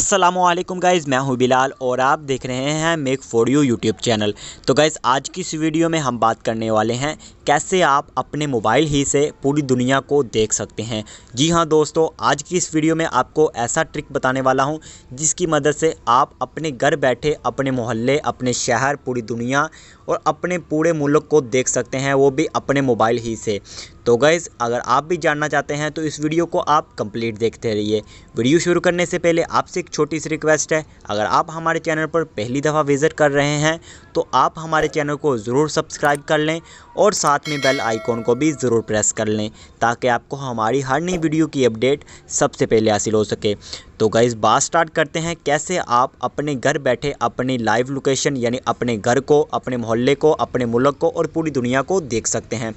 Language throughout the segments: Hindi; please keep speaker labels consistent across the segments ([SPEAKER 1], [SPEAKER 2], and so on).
[SPEAKER 1] असलम गाइज़ मैं हूं बिलाल और आप देख रहे हैं make for you YouTube channel तो गाइज़ आज की इस वीडियो में हम बात करने वाले हैं कैसे आप अपने मोबाइल ही से पूरी दुनिया को देख सकते हैं जी हाँ दोस्तों आज की इस वीडियो में आपको ऐसा ट्रिक बताने वाला हूँ जिसकी मदद से आप अपने घर बैठे अपने मोहल्ले अपने शहर पूरी दुनिया और अपने पूरे मुल्क को देख सकते हैं वो भी अपने मोबाइल ही से तो गैज़ अगर आप भी जानना चाहते हैं तो इस वीडियो को आप कंप्लीट देखते रहिए वीडियो शुरू करने से पहले आपसे एक छोटी सी रिक्वेस्ट है अगर आप हमारे चैनल पर पहली दफ़ा विज़िट कर रहे हैं तो आप हमारे चैनल को ज़रूर सब्सक्राइब कर लें और साथ में बेल आइकॉन को भी ज़रूर प्रेस कर लें ताकि आपको हमारी हर नई वीडियो की अपडेट सबसे पहले हासिल हो सके तो गाइज़ बात स्टार्ट करते हैं कैसे आप अपने घर बैठे अपनी लाइव लोकेशन यानी अपने घर को अपने मोहल्ले को अपने मुल्क को और पूरी दुनिया को देख सकते हैं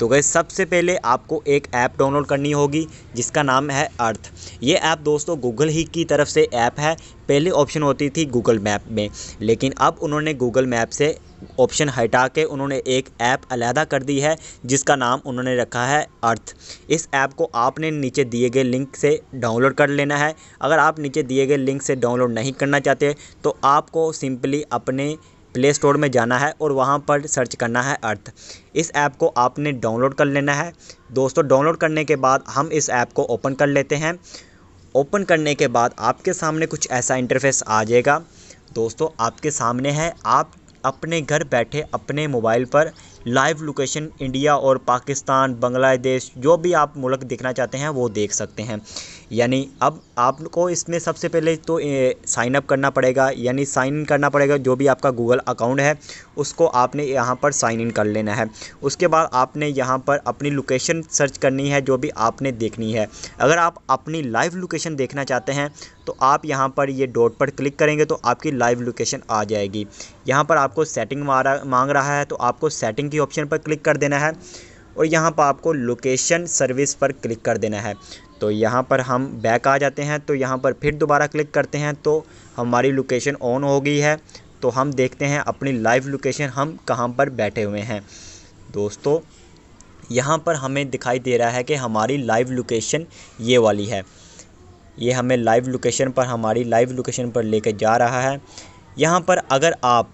[SPEAKER 1] तो गए सबसे पहले आपको एक ऐप डाउनलोड करनी होगी जिसका नाम है अर्थ ये ऐप दोस्तों गूगल ही की तरफ से ऐप है पहले ऑप्शन होती थी गूगल मैप में लेकिन अब उन्होंने गूगल मैप से ऑप्शन हटा के उन्होंने एक ऐप अलहदा कर दी है जिसका नाम उन्होंने रखा है अर्थ इस ऐप को आपने नीचे दिए गए लिंक से डाउनलोड कर लेना है अगर आप नीचे दिए गए लिंक से डाउनलोड नहीं करना चाहते तो आपको सिंपली अपने प्ले स्टोर में जाना है और वहाँ पर सर्च करना है अर्थ इस ऐप को आपने डाउनलोड कर लेना है दोस्तों डाउनलोड करने के बाद हम इस ऐप को ओपन कर लेते हैं ओपन करने के बाद आपके सामने कुछ ऐसा इंटरफेस आ जाएगा दोस्तों आपके सामने है आप अपने घर बैठे अपने मोबाइल पर लाइव लोकेशन इंडिया और पाकिस्तान बांग्लादेश जो भी आप मुल्क देखना चाहते हैं वो देख सकते हैं यानी अब आपको इसमें सबसे पहले तो साइन अप करना पड़ेगा यानी साइन इन करना पड़ेगा जो भी आपका गूगल अकाउंट है उसको आपने यहाँ पर साइन इन कर लेना है उसके बाद आपने यहाँ पर अपनी लोकेशन सर्च करनी है जो भी आपने देखनी है अगर आप अपनी लाइव लोकेशन देखना चाहते हैं तो आप यहाँ पर ये डॉट पर क्लिक करेंगे तो आपकी लाइव लोकेशन आ जाएगी यहाँ पर आपको सेटिंग मांग रहा है तो आपको सेटिंग दी ऑप्शन पर क्लिक कर देना है और यहाँ पर आपको लोकेशन सर्विस पर क्लिक कर देना है तो यहाँ पर हम बैक आ जाते हैं तो यहाँ पर फिर दोबारा क्लिक करते हैं तो हमारी लोकेशन ऑन हो गई है तो हम देखते हैं अपनी लाइव लोकेशन हम कहाँ पर बैठे हुए हैं दोस्तों यहाँ पर हमें दिखाई दे रहा है कि हमारी लाइव लोकेशन ये वाली है ये हमें लाइव लोकेशन पर हमारी लाइव लोकेशन पर लेकर जा रहा है यहाँ पर अगर आप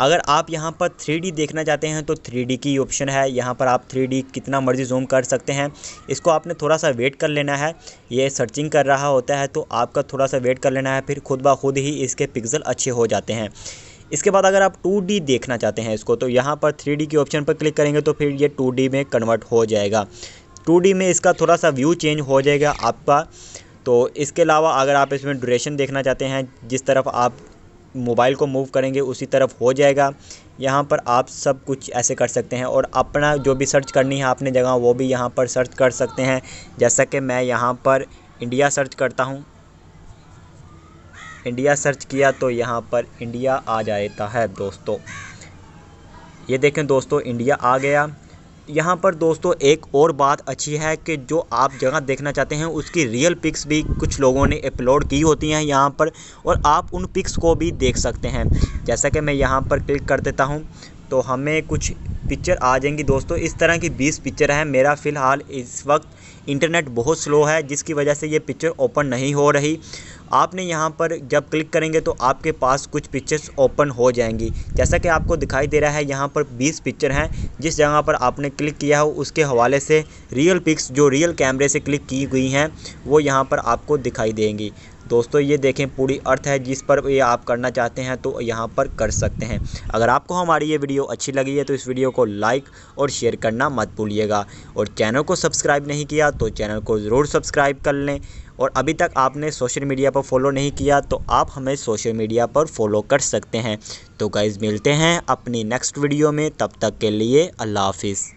[SPEAKER 1] अगर आप यहाँ पर थ्री देखना चाहते हैं तो थ्री की ऑप्शन है यहाँ पर आप थ्री कितना मर्जी जूम कर सकते हैं इसको आपने थोड़ा सा वेट कर लेना है ये सर्चिंग कर रहा होता है तो आपका थोड़ा सा वेट कर लेना है फिर खुद ब खुद ही इसके पिक्सल अच्छे हो जाते हैं इसके बाद अगर आप 2D देखना चाहते हैं इसको तो यहाँ पर 3D के ऑप्शन पर क्लिक करेंगे तो फिर ये 2D में कन्वर्ट हो जाएगा 2D में इसका थोड़ा सा व्यू चेंज हो जाएगा आपका तो इसके अलावा अगर आप इसमें ड्यूरेशन देखना चाहते हैं जिस तरफ आप मोबाइल को मूव करेंगे उसी तरफ हो जाएगा यहाँ पर आप सब कुछ ऐसे कर सकते हैं और अपना जो भी सर्च करनी है आपने जगह वो भी यहाँ पर सर्च कर सकते हैं जैसा कि मैं यहाँ पर इंडिया सर्च करता हूँ इंडिया सर्च किया तो यहाँ पर इंडिया आ जाता है दोस्तों ये देखें दोस्तों इंडिया आ गया यहाँ पर दोस्तों एक और बात अच्छी है कि जो आप जगह देखना चाहते हैं उसकी रियल पिक्स भी कुछ लोगों ने अपलोड की होती हैं यहाँ पर और आप उन पिक्स को भी देख सकते हैं जैसा कि मैं यहाँ पर क्लिक कर देता हूँ तो हमें कुछ पिक्चर आ जाएंगी दोस्तों इस तरह की 20 पिक्चर हैं मेरा फ़िलहाल इस वक्त इंटरनेट बहुत स्लो है जिसकी वजह से ये पिक्चर ओपन नहीं हो रही आपने यहाँ पर जब क्लिक करेंगे तो आपके पास कुछ पिक्चर्स ओपन हो जाएंगी जैसा कि आपको दिखाई दे रहा है यहाँ पर 20 पिक्चर हैं जिस जगह पर आपने क्लिक किया हो उसके हवाले से रियल पिक्स जो रियल कैमरे से क्लिक की गई हैं वो यहाँ पर आपको दिखाई देंगी दोस्तों ये देखें पूरी अर्थ है जिस पर ये आप करना चाहते हैं तो यहाँ पर कर सकते हैं अगर आपको हमारी ये वीडियो अच्छी लगी है तो इस वीडियो को लाइक और शेयर करना मत भूलिएगा और चैनल को सब्सक्राइब नहीं किया तो चैनल को ज़रूर सब्सक्राइब कर लें और अभी तक आपने सोशल मीडिया पर फॉलो नहीं किया तो आप हमें सोशल मीडिया पर फॉलो कर सकते हैं तो गाइज़ मिलते हैं अपनी नेक्स्ट वीडियो में तब तक के लिए अल्लाह हाफिज़